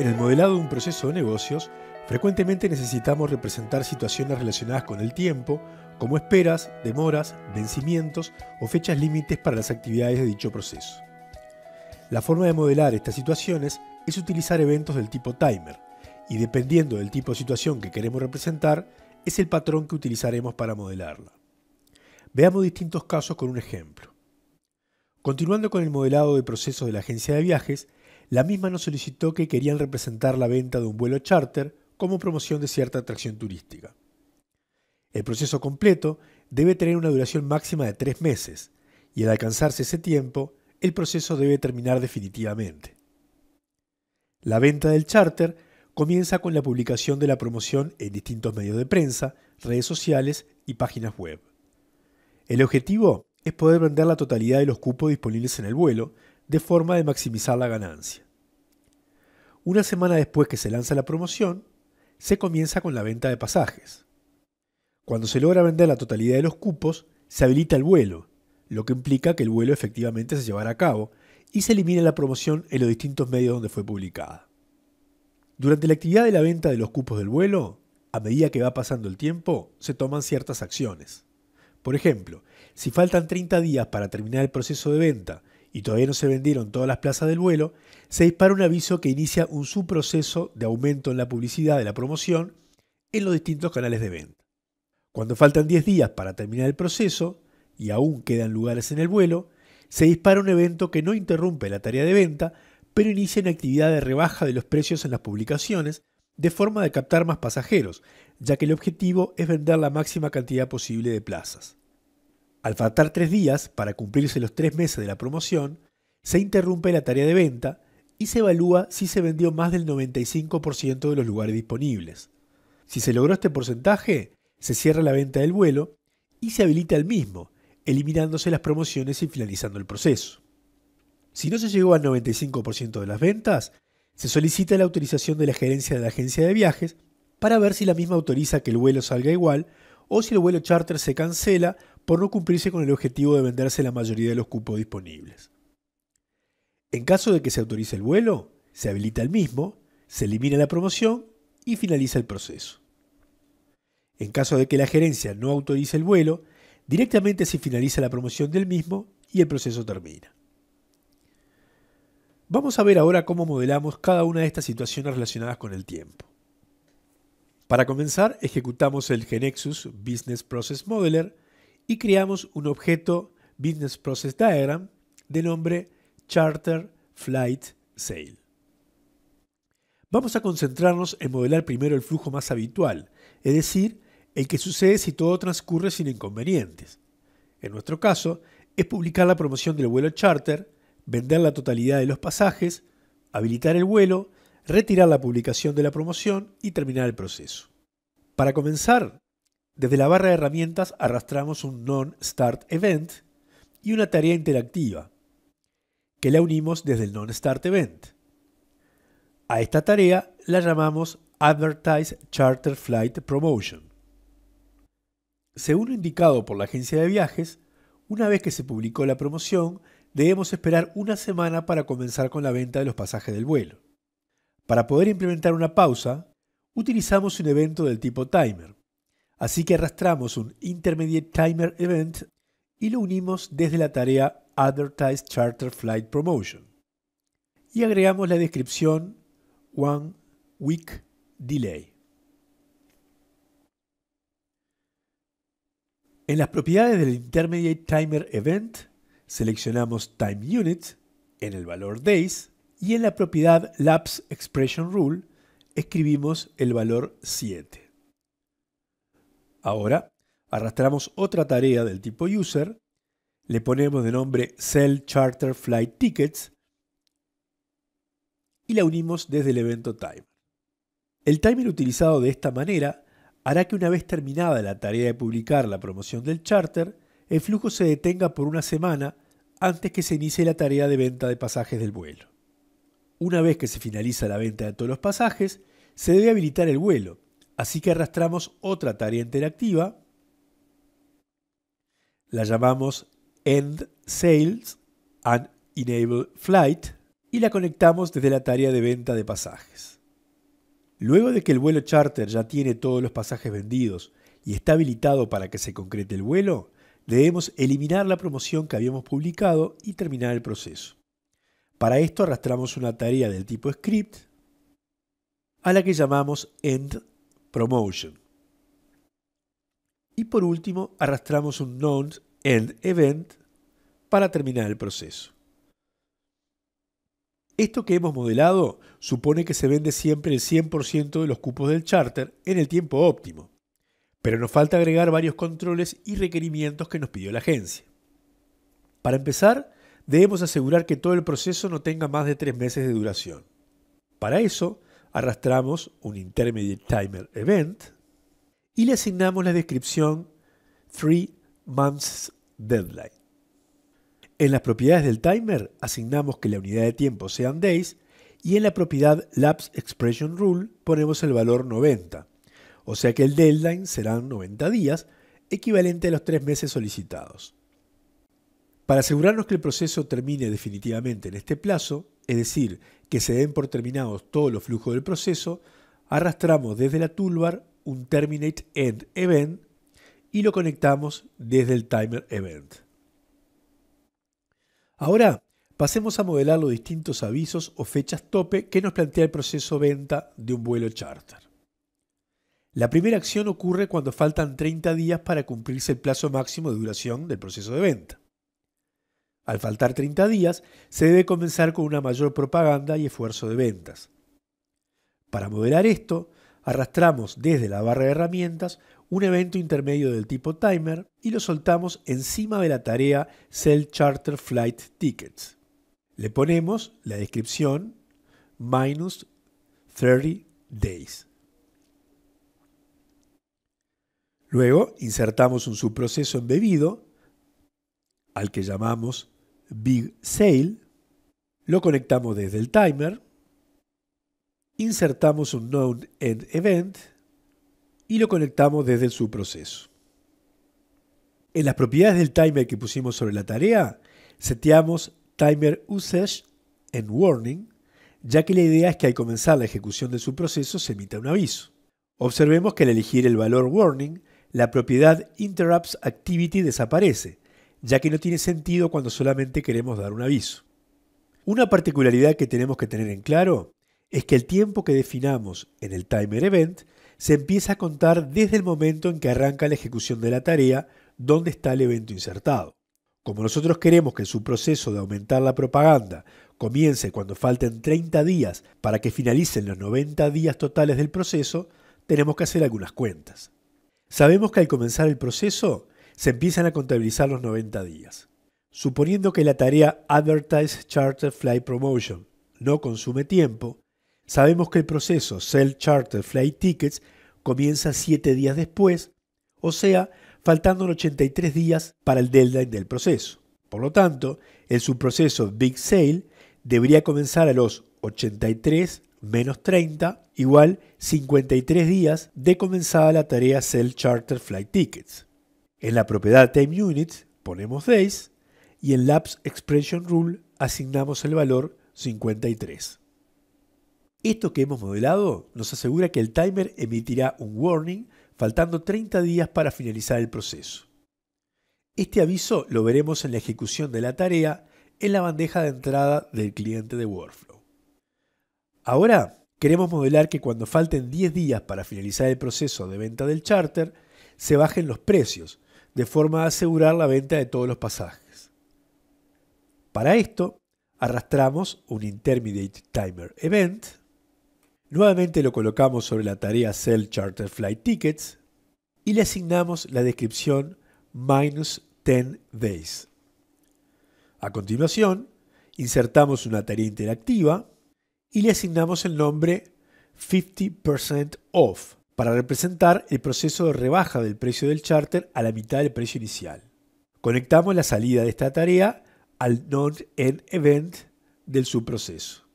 En el modelado de un proceso de negocios, frecuentemente necesitamos representar situaciones relacionadas con el tiempo, como esperas, demoras, vencimientos o fechas límites para las actividades de dicho proceso. La forma de modelar estas situaciones es utilizar eventos del tipo timer, y dependiendo del tipo de situación que queremos representar, es el patrón que utilizaremos para modelarla. Veamos distintos casos con un ejemplo. Continuando con el modelado de procesos de la agencia de viajes, la misma nos solicitó que querían representar la venta de un vuelo charter como promoción de cierta atracción turística. El proceso completo debe tener una duración máxima de tres meses, y al alcanzarse ese tiempo, el proceso debe terminar definitivamente. La venta del charter comienza con la publicación de la promoción en distintos medios de prensa, redes sociales y páginas web. El objetivo es poder vender la totalidad de los cupos disponibles en el vuelo, de forma de maximizar la ganancia. Una semana después que se lanza la promoción, se comienza con la venta de pasajes. Cuando se logra vender la totalidad de los cupos, se habilita el vuelo, lo que implica que el vuelo efectivamente se llevará a cabo y se elimina la promoción en los distintos medios donde fue publicada. Durante la actividad de la venta de los cupos del vuelo, a medida que va pasando el tiempo, se toman ciertas acciones. Por ejemplo, si faltan 30 días para terminar el proceso de venta y todavía no se vendieron todas las plazas del vuelo, se dispara un aviso que inicia un subproceso de aumento en la publicidad de la promoción en los distintos canales de venta. Cuando faltan 10 días para terminar el proceso, y aún quedan lugares en el vuelo, se dispara un evento que no interrumpe la tarea de venta, pero inicia una actividad de rebaja de los precios en las publicaciones, de forma de captar más pasajeros, ya que el objetivo es vender la máxima cantidad posible de plazas. Al faltar tres días para cumplirse los tres meses de la promoción, se interrumpe la tarea de venta y se evalúa si se vendió más del 95% de los lugares disponibles. Si se logró este porcentaje, se cierra la venta del vuelo y se habilita el mismo, eliminándose las promociones y finalizando el proceso. Si no se llegó al 95% de las ventas, se solicita la autorización de la gerencia de la agencia de viajes para ver si la misma autoriza que el vuelo salga igual o si el vuelo charter se cancela por no cumplirse con el objetivo de venderse la mayoría de los cupos disponibles. En caso de que se autorice el vuelo, se habilita el mismo, se elimina la promoción y finaliza el proceso. En caso de que la gerencia no autorice el vuelo, directamente se finaliza la promoción del mismo y el proceso termina. Vamos a ver ahora cómo modelamos cada una de estas situaciones relacionadas con el tiempo. Para comenzar, ejecutamos el Genexus Business Process Modeler y creamos un objeto Business Process Diagram de nombre Charter Flight Sale. Vamos a concentrarnos en modelar primero el flujo más habitual, es decir, el que sucede si todo transcurre sin inconvenientes. En nuestro caso, es publicar la promoción del vuelo charter, vender la totalidad de los pasajes, habilitar el vuelo, retirar la publicación de la promoción y terminar el proceso. Para comenzar, desde la barra de herramientas arrastramos un non-start event y una tarea interactiva, que la unimos desde el non-start event. A esta tarea la llamamos Advertise Charter Flight Promotion. Según lo indicado por la agencia de viajes, una vez que se publicó la promoción, debemos esperar una semana para comenzar con la venta de los pasajes del vuelo. Para poder implementar una pausa, utilizamos un evento del tipo timer, Así que arrastramos un Intermediate Timer Event y lo unimos desde la tarea Advertise Charter Flight Promotion. Y agregamos la descripción One Week Delay. En las propiedades del Intermediate Timer Event seleccionamos Time Unit en el valor Days y en la propiedad Lapse Expression Rule escribimos el valor 7. Ahora arrastramos otra tarea del tipo user, le ponemos de nombre Sell Charter Flight Tickets y la unimos desde el evento timer. El timer utilizado de esta manera hará que una vez terminada la tarea de publicar la promoción del charter, el flujo se detenga por una semana antes que se inicie la tarea de venta de pasajes del vuelo. Una vez que se finaliza la venta de todos los pasajes, se debe habilitar el vuelo Así que arrastramos otra tarea interactiva, la llamamos End Sales and Enable Flight y la conectamos desde la tarea de venta de pasajes. Luego de que el vuelo charter ya tiene todos los pasajes vendidos y está habilitado para que se concrete el vuelo, debemos eliminar la promoción que habíamos publicado y terminar el proceso. Para esto arrastramos una tarea del tipo script a la que llamamos End promotion. Y por último, arrastramos un None end event para terminar el proceso. Esto que hemos modelado supone que se vende siempre el 100% de los cupos del charter en el tiempo óptimo, pero nos falta agregar varios controles y requerimientos que nos pidió la agencia. Para empezar, debemos asegurar que todo el proceso no tenga más de tres meses de duración. Para eso, arrastramos un Intermediate Timer Event y le asignamos la descripción 3 Months Deadline. En las propiedades del timer asignamos que la unidad de tiempo sean days y en la propiedad Lapse Expression Rule ponemos el valor 90, o sea que el deadline serán 90 días, equivalente a los 3 meses solicitados. Para asegurarnos que el proceso termine definitivamente en este plazo, es decir, que se den por terminados todos los flujos del proceso, arrastramos desde la toolbar un terminate end event y lo conectamos desde el timer event. Ahora pasemos a modelar los distintos avisos o fechas tope que nos plantea el proceso venta de un vuelo charter. La primera acción ocurre cuando faltan 30 días para cumplirse el plazo máximo de duración del proceso de venta. Al faltar 30 días, se debe comenzar con una mayor propaganda y esfuerzo de ventas. Para modelar esto, arrastramos desde la barra de herramientas un evento intermedio del tipo timer y lo soltamos encima de la tarea Sell Charter Flight Tickets. Le ponemos la descripción minus 30 days. Luego insertamos un subproceso embebido al que llamamos Big Sale, lo conectamos desde el timer, insertamos un known End Event y lo conectamos desde su proceso. En las propiedades del timer que pusimos sobre la tarea, seteamos Timer Usage and Warning, ya que la idea es que al comenzar la ejecución de su proceso se emita un aviso. Observemos que al elegir el valor Warning, la propiedad Interrupts Activity desaparece, ya que no tiene sentido cuando solamente queremos dar un aviso. Una particularidad que tenemos que tener en claro es que el tiempo que definamos en el timer event se empieza a contar desde el momento en que arranca la ejecución de la tarea donde está el evento insertado. Como nosotros queremos que su proceso de aumentar la propaganda comience cuando falten 30 días para que finalicen los 90 días totales del proceso, tenemos que hacer algunas cuentas. Sabemos que al comenzar el proceso, se empiezan a contabilizar los 90 días. Suponiendo que la tarea Advertise Charter Flight Promotion no consume tiempo, sabemos que el proceso Sell Charter Flight Tickets comienza 7 días después, o sea, faltando 83 días para el deadline del proceso. Por lo tanto, el subproceso Big Sale debería comenzar a los 83 menos 30, igual 53 días de comenzada la tarea Sell Charter Flight Tickets. En la propiedad time Unit ponemos days y en Labs expression rule asignamos el valor 53. Esto que hemos modelado nos asegura que el timer emitirá un warning faltando 30 días para finalizar el proceso. Este aviso lo veremos en la ejecución de la tarea en la bandeja de entrada del cliente de Workflow. Ahora queremos modelar que cuando falten 10 días para finalizar el proceso de venta del charter, se bajen los precios, de forma a asegurar la venta de todos los pasajes. Para esto, arrastramos un Intermediate Timer Event, nuevamente lo colocamos sobre la tarea Sell Charter Flight Tickets y le asignamos la descripción minus 10 days. A continuación, insertamos una tarea interactiva y le asignamos el nombre 50% off para representar el proceso de rebaja del precio del charter a la mitad del precio inicial. Conectamos la salida de esta tarea al non-end event del subproceso.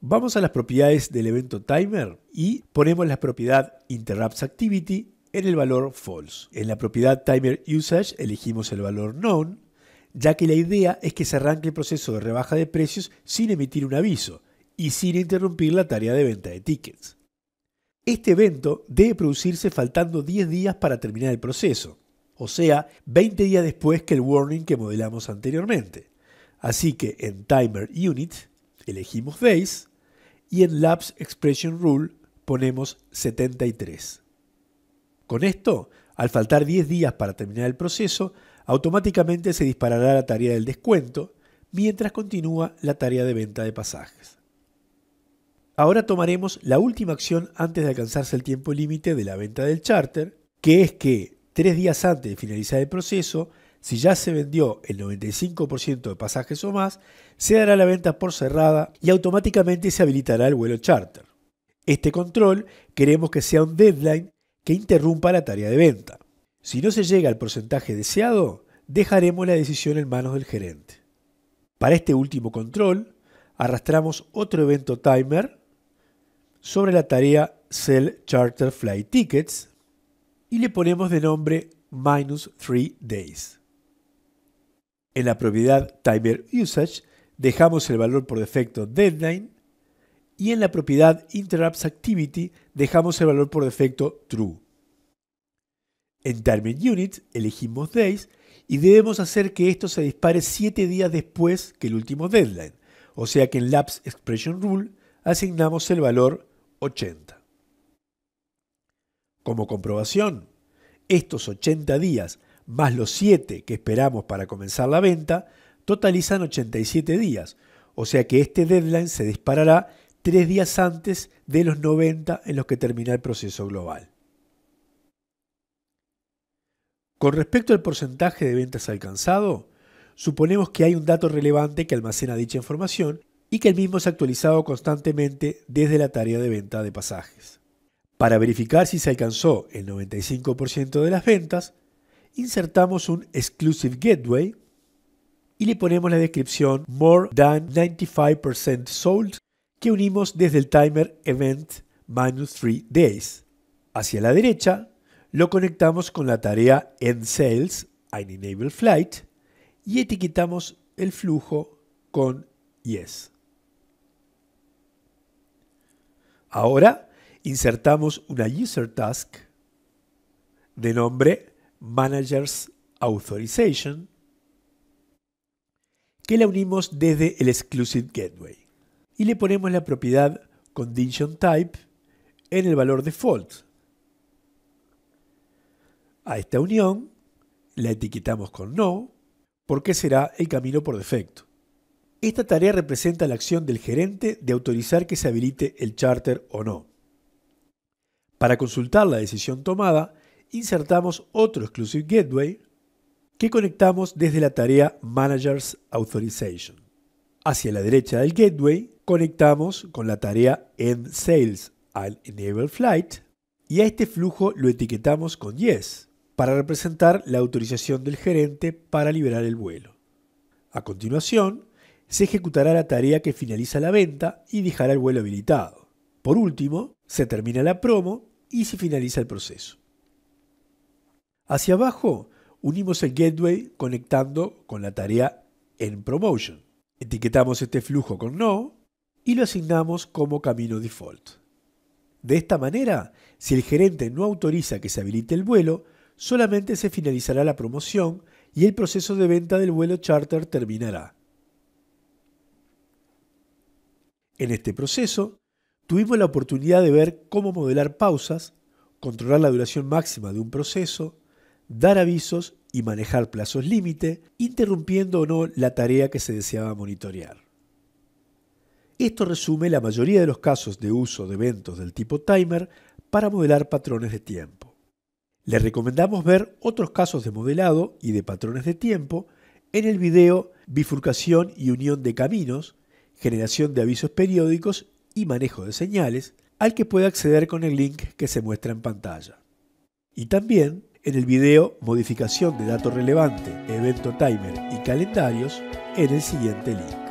Vamos a las propiedades del evento timer y ponemos la propiedad interrupts activity en el valor false. En la propiedad timer usage elegimos el valor known, ya que la idea es que se arranque el proceso de rebaja de precios sin emitir un aviso y sin interrumpir la tarea de venta de tickets. Este evento debe producirse faltando 10 días para terminar el proceso, o sea, 20 días después que el warning que modelamos anteriormente. Así que en Timer Unit elegimos Days y en Labs Expression Rule ponemos 73. Con esto, al faltar 10 días para terminar el proceso, automáticamente se disparará la tarea del descuento mientras continúa la tarea de venta de pasajes. Ahora tomaremos la última acción antes de alcanzarse el tiempo límite de la venta del charter, que es que tres días antes de finalizar el proceso, si ya se vendió el 95% de pasajes o más, se dará la venta por cerrada y automáticamente se habilitará el vuelo charter. Este control queremos que sea un deadline que interrumpa la tarea de venta. Si no se llega al porcentaje deseado, dejaremos la decisión en manos del gerente. Para este último control, arrastramos otro evento timer sobre la tarea Sell Charter Flight Tickets y le ponemos de nombre minus 3 days. En la propiedad Timer Usage dejamos el valor por defecto Deadline y en la propiedad Interrupts Activity dejamos el valor por defecto True. En timer Unit elegimos Days y debemos hacer que esto se dispare 7 días después que el último deadline, o sea que en Lapse Expression Rule asignamos el valor 80. Como comprobación, estos 80 días más los 7 que esperamos para comenzar la venta totalizan 87 días, o sea que este deadline se disparará 3 días antes de los 90 en los que termina el proceso global. Con respecto al porcentaje de ventas alcanzado, suponemos que hay un dato relevante que almacena dicha información y que el mismo es actualizado constantemente desde la tarea de venta de pasajes. Para verificar si se alcanzó el 95% de las ventas, insertamos un Exclusive Gateway y le ponemos la descripción More than 95% sold que unimos desde el timer Event minus 3 days. Hacia la derecha lo conectamos con la tarea End Sales I'm Enable Flight y etiquetamos el flujo con Yes. Ahora insertamos una user task de nombre Managers Authorization que la unimos desde el Exclusive Gateway y le ponemos la propiedad condition type en el valor default. A esta unión la etiquetamos con no porque será el camino por defecto. Esta tarea representa la acción del gerente de autorizar que se habilite el charter o no. Para consultar la decisión tomada, insertamos otro Exclusive Gateway que conectamos desde la tarea Managers Authorization. Hacia la derecha del gateway conectamos con la tarea End Sales al Enable Flight y a este flujo lo etiquetamos con Yes para representar la autorización del gerente para liberar el vuelo. A continuación, se ejecutará la tarea que finaliza la venta y dejará el vuelo habilitado. Por último, se termina la promo y se finaliza el proceso. Hacia abajo unimos el gateway conectando con la tarea en promotion. Etiquetamos este flujo con no y lo asignamos como camino default. De esta manera, si el gerente no autoriza que se habilite el vuelo, solamente se finalizará la promoción y el proceso de venta del vuelo charter terminará. En este proceso, tuvimos la oportunidad de ver cómo modelar pausas, controlar la duración máxima de un proceso, dar avisos y manejar plazos límite, interrumpiendo o no la tarea que se deseaba monitorear. Esto resume la mayoría de los casos de uso de eventos del tipo timer para modelar patrones de tiempo. Les recomendamos ver otros casos de modelado y de patrones de tiempo en el video Bifurcación y Unión de Caminos, generación de avisos periódicos y manejo de señales, al que puede acceder con el link que se muestra en pantalla. Y también en el video Modificación de datos relevante, evento timer y calendarios en el siguiente link.